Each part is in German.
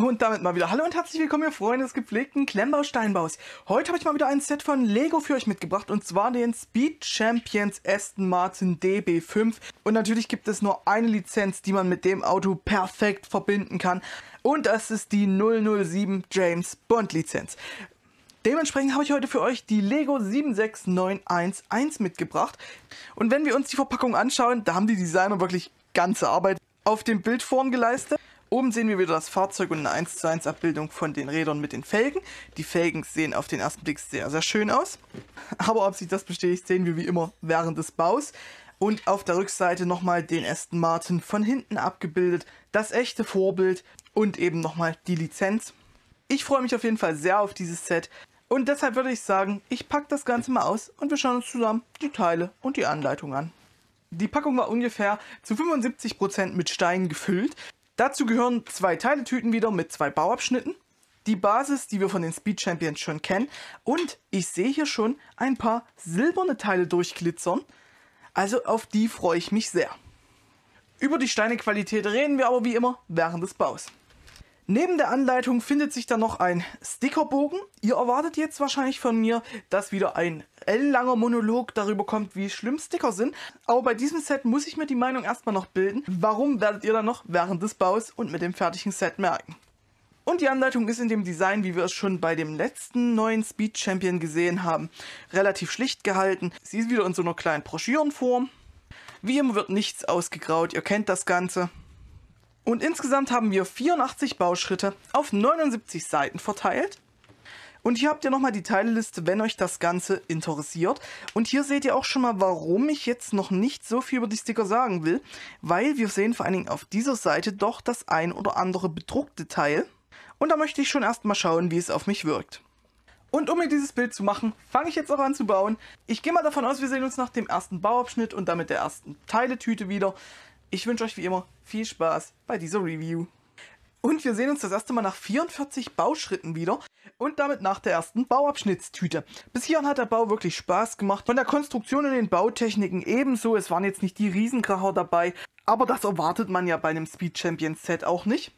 Und damit mal wieder hallo und herzlich willkommen, ihr Freunde des gepflegten Klemmbau-Steinbaus. Heute habe ich mal wieder ein Set von Lego für euch mitgebracht und zwar den Speed Champions Aston Martin DB5. Und natürlich gibt es nur eine Lizenz, die man mit dem Auto perfekt verbinden kann. Und das ist die 007 James Bond Lizenz. Dementsprechend habe ich heute für euch die Lego 76911 mitgebracht. Und wenn wir uns die Verpackung anschauen, da haben die Designer wirklich ganze Arbeit auf dem Bild vorn geleistet. Oben sehen wir wieder das Fahrzeug und eine 1 zu 1 Abbildung von den Rädern mit den Felgen. Die Felgen sehen auf den ersten Blick sehr, sehr schön aus. Aber ob sich das bestätigt, sehen wir wie immer während des Baus. Und auf der Rückseite nochmal den Aston Martin von hinten abgebildet, das echte Vorbild und eben nochmal die Lizenz. Ich freue mich auf jeden Fall sehr auf dieses Set und deshalb würde ich sagen, ich packe das Ganze mal aus und wir schauen uns zusammen die Teile und die Anleitung an. Die Packung war ungefähr zu 75% Prozent mit Steinen gefüllt. Dazu gehören zwei Teiletüten wieder mit zwei Bauabschnitten, die Basis, die wir von den Speed Champions schon kennen und ich sehe hier schon ein paar silberne Teile durchglitzern. Also auf die freue ich mich sehr. Über die Steinequalität reden wir aber wie immer während des Baus. Neben der Anleitung findet sich dann noch ein Stickerbogen. Ihr erwartet jetzt wahrscheinlich von mir, dass wieder ein langer Monolog darüber kommt, wie schlimm Sticker sind. Aber bei diesem Set muss ich mir die Meinung erstmal noch bilden. Warum werdet ihr dann noch während des Baus und mit dem fertigen Set merken? Und die Anleitung ist in dem Design, wie wir es schon bei dem letzten neuen Speed Champion gesehen haben, relativ schlicht gehalten. Sie ist wieder in so einer kleinen Broschürenform. Wie immer wird nichts ausgegraut, ihr kennt das Ganze. Und insgesamt haben wir 84 Bauschritte auf 79 Seiten verteilt. Und hier habt ihr nochmal die Teilliste, wenn euch das Ganze interessiert. Und hier seht ihr auch schon mal, warum ich jetzt noch nicht so viel über die Sticker sagen will, weil wir sehen vor allen Dingen auf dieser Seite doch das ein oder andere bedruckte Teil. Und da möchte ich schon erstmal schauen, wie es auf mich wirkt. Und um mir dieses Bild zu machen, fange ich jetzt auch an zu bauen. Ich gehe mal davon aus, wir sehen uns nach dem ersten Bauabschnitt und damit der ersten Teiletüte wieder. Ich wünsche euch wie immer viel Spaß bei dieser Review. Und wir sehen uns das erste Mal nach 44 Bauschritten wieder und damit nach der ersten Bauabschnittstüte. Bis hierhin hat der Bau wirklich Spaß gemacht. Von der Konstruktion und den Bautechniken ebenso. Es waren jetzt nicht die Riesenkracher dabei, aber das erwartet man ja bei einem Speed Champions Set auch nicht.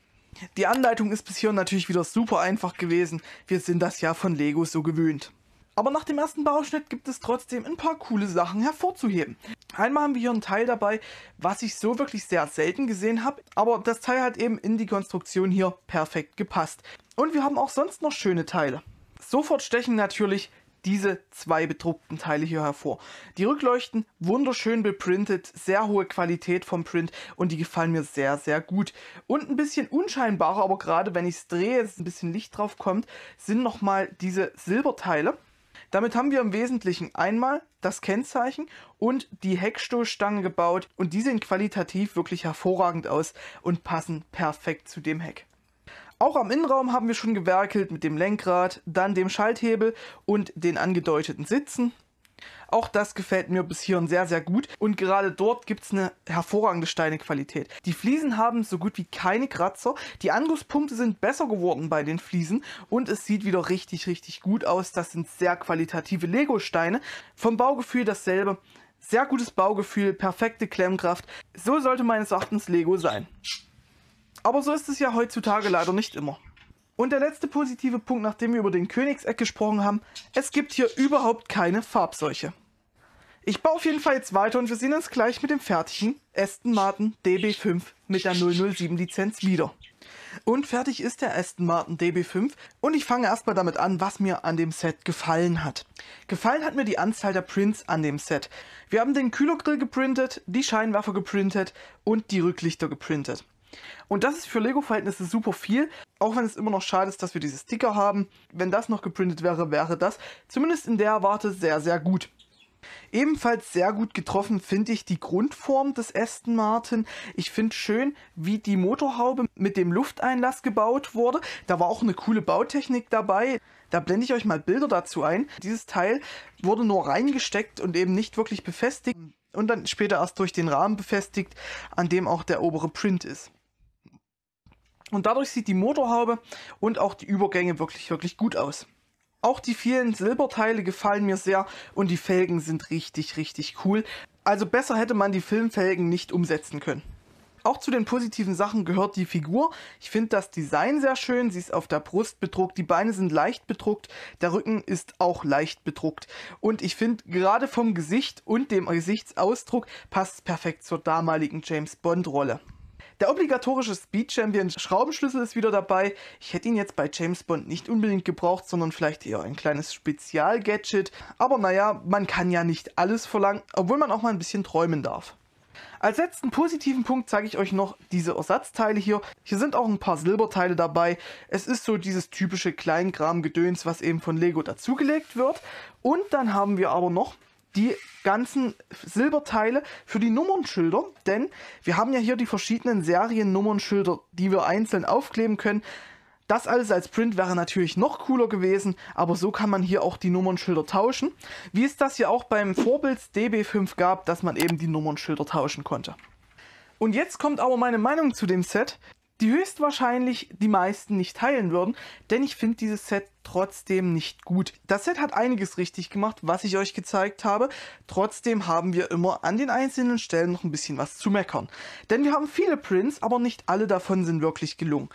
Die Anleitung ist bis hierhin natürlich wieder super einfach gewesen. Wir sind das ja von Lego so gewöhnt. Aber nach dem ersten Bauschnitt gibt es trotzdem ein paar coole Sachen hervorzuheben. Einmal haben wir hier ein Teil dabei, was ich so wirklich sehr selten gesehen habe, aber das Teil hat eben in die Konstruktion hier perfekt gepasst. Und wir haben auch sonst noch schöne Teile. Sofort stechen natürlich diese zwei bedruckten Teile hier hervor. Die Rückleuchten wunderschön beprintet, sehr hohe Qualität vom Print und die gefallen mir sehr, sehr gut. Und ein bisschen unscheinbarer, aber gerade wenn ich es drehe, ein bisschen Licht drauf kommt, sind nochmal diese Silberteile. Damit haben wir im Wesentlichen einmal das Kennzeichen und die Heckstoßstange gebaut und die sehen qualitativ wirklich hervorragend aus und passen perfekt zu dem Heck. Auch am Innenraum haben wir schon gewerkelt mit dem Lenkrad, dann dem Schalthebel und den angedeuteten Sitzen auch das gefällt mir bis hierhin sehr, sehr gut und gerade dort gibt es eine hervorragende Steinequalität. Die Fliesen haben so gut wie keine Kratzer, die Angusspunkte sind besser geworden bei den Fliesen und es sieht wieder richtig, richtig gut aus. Das sind sehr qualitative Lego-Steine. Vom Baugefühl dasselbe. Sehr gutes Baugefühl, perfekte Klemmkraft. So sollte meines Erachtens Lego sein. Aber so ist es ja heutzutage leider nicht immer. Und der letzte positive Punkt, nachdem wir über den Königseck gesprochen haben, es gibt hier überhaupt keine Farbseuche. Ich baue auf jeden Fall jetzt weiter und wir sehen uns gleich mit dem fertigen Aston Martin DB5 mit der 007 Lizenz wieder. Und fertig ist der Aston Martin DB5 und ich fange erstmal damit an, was mir an dem Set gefallen hat. Gefallen hat mir die Anzahl der Prints an dem Set. Wir haben den Kühlergrill geprintet, die Scheinwerfer geprintet und die Rücklichter geprintet. Und das ist für Lego-Verhältnisse super viel, auch wenn es immer noch schade ist, dass wir diese Sticker haben. Wenn das noch geprintet wäre, wäre das zumindest in der Warte sehr, sehr gut. Ebenfalls sehr gut getroffen finde ich die Grundform des Aston Martin. Ich finde schön, wie die Motorhaube mit dem Lufteinlass gebaut wurde. Da war auch eine coole Bautechnik dabei. Da blende ich euch mal Bilder dazu ein. Dieses Teil wurde nur reingesteckt und eben nicht wirklich befestigt und dann später erst durch den Rahmen befestigt, an dem auch der obere Print ist. Und dadurch sieht die Motorhaube und auch die Übergänge wirklich, wirklich gut aus. Auch die vielen Silberteile gefallen mir sehr und die Felgen sind richtig, richtig cool. Also besser hätte man die Filmfelgen nicht umsetzen können. Auch zu den positiven Sachen gehört die Figur. Ich finde das Design sehr schön. Sie ist auf der Brust bedruckt, die Beine sind leicht bedruckt, der Rücken ist auch leicht bedruckt. Und ich finde, gerade vom Gesicht und dem Gesichtsausdruck passt es perfekt zur damaligen James Bond-Rolle. Der obligatorische Speed Champion Schraubenschlüssel ist wieder dabei. Ich hätte ihn jetzt bei James Bond nicht unbedingt gebraucht, sondern vielleicht eher ein kleines Spezial-Gadget. Aber naja, man kann ja nicht alles verlangen, obwohl man auch mal ein bisschen träumen darf. Als letzten positiven Punkt zeige ich euch noch diese Ersatzteile hier. Hier sind auch ein paar Silberteile dabei. Es ist so dieses typische kleingram gedöns was eben von Lego dazugelegt wird. Und dann haben wir aber noch die ganzen Silberteile für die Nummernschilder, denn wir haben ja hier die verschiedenen Seriennummernschilder, die wir einzeln aufkleben können. Das alles als Print wäre natürlich noch cooler gewesen, aber so kann man hier auch die Nummernschilder tauschen, wie es das ja auch beim Vorbild DB5 gab, dass man eben die Nummernschilder tauschen konnte. Und jetzt kommt aber meine Meinung zu dem Set die höchstwahrscheinlich die meisten nicht teilen würden, denn ich finde dieses Set trotzdem nicht gut. Das Set hat einiges richtig gemacht, was ich euch gezeigt habe. Trotzdem haben wir immer an den einzelnen Stellen noch ein bisschen was zu meckern. Denn wir haben viele Prints, aber nicht alle davon sind wirklich gelungen.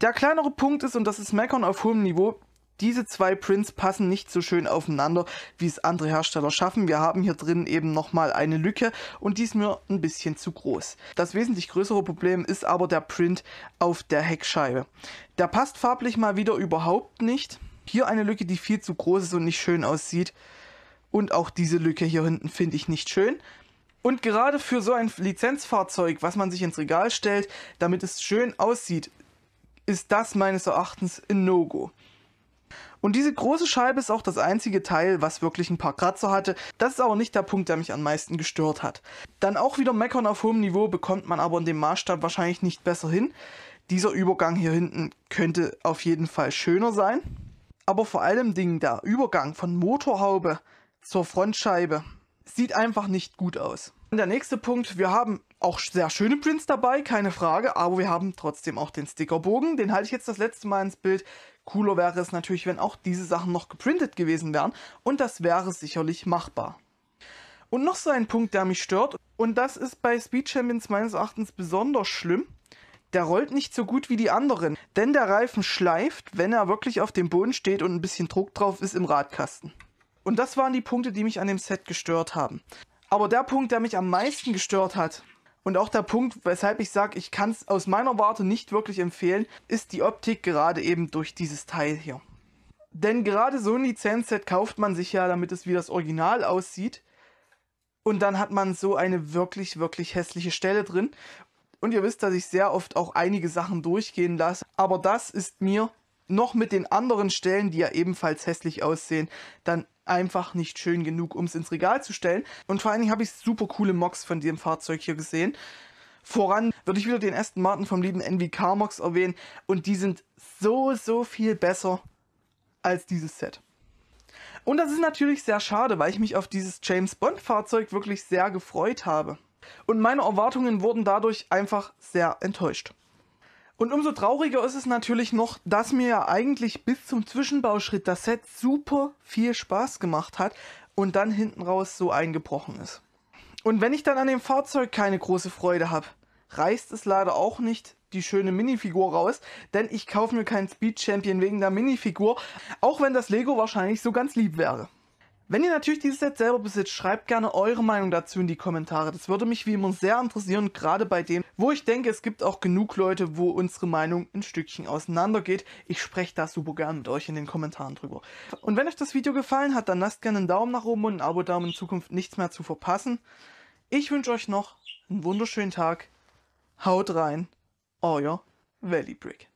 Der kleinere Punkt ist, und das ist Meckern auf hohem Niveau, diese zwei Prints passen nicht so schön aufeinander, wie es andere Hersteller schaffen. Wir haben hier drin eben nochmal eine Lücke und die ist mir ein bisschen zu groß. Das wesentlich größere Problem ist aber der Print auf der Heckscheibe. Der passt farblich mal wieder überhaupt nicht. Hier eine Lücke, die viel zu groß ist und nicht schön aussieht. Und auch diese Lücke hier hinten finde ich nicht schön. Und gerade für so ein Lizenzfahrzeug, was man sich ins Regal stellt, damit es schön aussieht, ist das meines Erachtens ein No-Go. Und diese große Scheibe ist auch das einzige Teil, was wirklich ein paar Kratzer hatte. Das ist aber nicht der Punkt, der mich am meisten gestört hat. Dann auch wieder meckern auf hohem Niveau bekommt man aber in dem Maßstab wahrscheinlich nicht besser hin. Dieser Übergang hier hinten könnte auf jeden Fall schöner sein. Aber vor allem der Übergang von Motorhaube zur Frontscheibe sieht einfach nicht gut aus. Und der nächste Punkt, wir haben auch sehr schöne Prints dabei, keine Frage, aber wir haben trotzdem auch den Stickerbogen. Den halte ich jetzt das letzte Mal ins Bild. Cooler wäre es natürlich, wenn auch diese Sachen noch geprintet gewesen wären und das wäre sicherlich machbar. Und noch so ein Punkt, der mich stört und das ist bei Speed Champions meines Erachtens besonders schlimm. Der rollt nicht so gut wie die anderen, denn der Reifen schleift, wenn er wirklich auf dem Boden steht und ein bisschen Druck drauf ist im Radkasten. Und das waren die Punkte, die mich an dem Set gestört haben. Aber der Punkt, der mich am meisten gestört hat, und auch der Punkt, weshalb ich sage, ich kann es aus meiner Warte nicht wirklich empfehlen, ist die Optik gerade eben durch dieses Teil hier. Denn gerade so ein Lizenzset kauft man sich ja, damit es wie das Original aussieht. Und dann hat man so eine wirklich, wirklich hässliche Stelle drin. Und ihr wisst, dass ich sehr oft auch einige Sachen durchgehen lasse. Aber das ist mir noch mit den anderen Stellen, die ja ebenfalls hässlich aussehen, dann einfach nicht schön genug, um es ins Regal zu stellen. Und vor allen Dingen habe ich super coole Mocks von dem Fahrzeug hier gesehen. Voran würde ich wieder den Aston Martin vom lieben NVK Mocks erwähnen. Und die sind so, so viel besser als dieses Set. Und das ist natürlich sehr schade, weil ich mich auf dieses James Bond Fahrzeug wirklich sehr gefreut habe. Und meine Erwartungen wurden dadurch einfach sehr enttäuscht. Und umso trauriger ist es natürlich noch, dass mir ja eigentlich bis zum Zwischenbauschritt das Set super viel Spaß gemacht hat und dann hinten raus so eingebrochen ist. Und wenn ich dann an dem Fahrzeug keine große Freude habe, reißt es leider auch nicht die schöne Minifigur raus, denn ich kaufe mir keinen Speed Champion wegen der Minifigur, auch wenn das Lego wahrscheinlich so ganz lieb wäre. Wenn ihr natürlich dieses Set selber besitzt, schreibt gerne eure Meinung dazu in die Kommentare. Das würde mich wie immer sehr interessieren, gerade bei dem, wo ich denke, es gibt auch genug Leute, wo unsere Meinung ein Stückchen auseinandergeht. Ich spreche da super gerne mit euch in den Kommentaren drüber. Und wenn euch das Video gefallen hat, dann lasst gerne einen Daumen nach oben und ein Abo da, um in Zukunft nichts mehr zu verpassen. Ich wünsche euch noch einen wunderschönen Tag. Haut rein, euer Valley Brick.